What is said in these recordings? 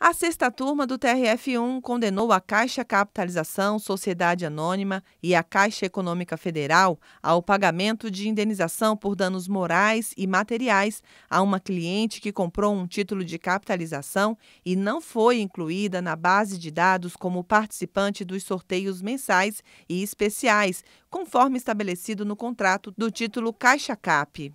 A sexta turma do TRF1 condenou a Caixa Capitalização, Sociedade Anônima e a Caixa Econômica Federal ao pagamento de indenização por danos morais e materiais a uma cliente que comprou um título de capitalização e não foi incluída na base de dados como participante dos sorteios mensais e especiais, conforme estabelecido no contrato do título Caixa Cap.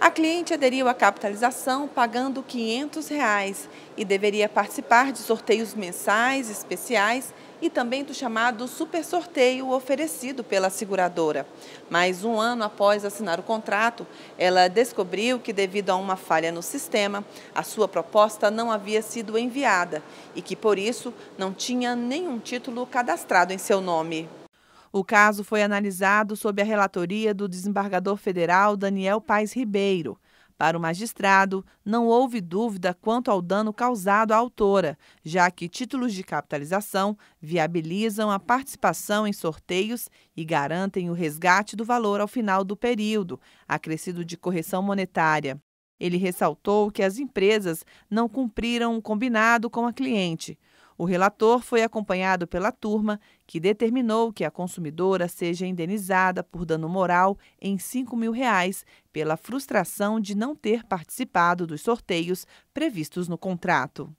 A cliente aderiu à capitalização pagando R$ 500 reais e deveria participar de sorteios mensais, especiais e também do chamado super sorteio oferecido pela seguradora. Mas um ano após assinar o contrato, ela descobriu que devido a uma falha no sistema, a sua proposta não havia sido enviada e que por isso não tinha nenhum título cadastrado em seu nome. O caso foi analisado sob a relatoria do desembargador federal Daniel Paes Ribeiro. Para o magistrado, não houve dúvida quanto ao dano causado à autora, já que títulos de capitalização viabilizam a participação em sorteios e garantem o resgate do valor ao final do período, acrescido de correção monetária. Ele ressaltou que as empresas não cumpriram o combinado com a cliente. O relator foi acompanhado pela turma, que determinou que a consumidora seja indenizada por dano moral em R$ 5 mil reais pela frustração de não ter participado dos sorteios previstos no contrato.